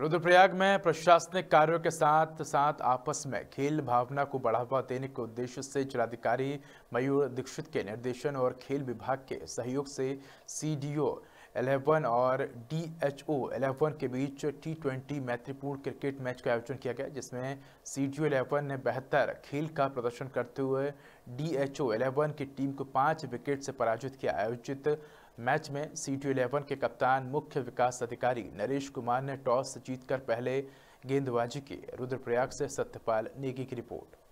रुद्रप्रयाग में प्रशासनिक कार्यों के साथ साथ आपस में खेल भावना को बढ़ावा देने के उद्देश्य से जिलाधिकारी मयूर दीक्षित के निर्देशन और खेल विभाग के सहयोग से सीडीओ 11 और डी एच ओ एलेवन के बीच टी ट्वेंटी मैत्रीपूर्ण क्रिकेट मैच का आयोजन किया गया जिसमें सी डी ओ एलेवन ने बेहतर खेल का प्रदर्शन करते हुए डी एच ओ एलेवन की टीम को पाँच विकेट से पराजित किया आयोजित मैच में सी टी इलेवन के कप्तान मुख्य विकास अधिकारी नरेश कुमार ने टॉस जीतकर पहले गेंदबाजी की रुद्रप्रयाग से सत्यपाल नेगी की रिपोर्ट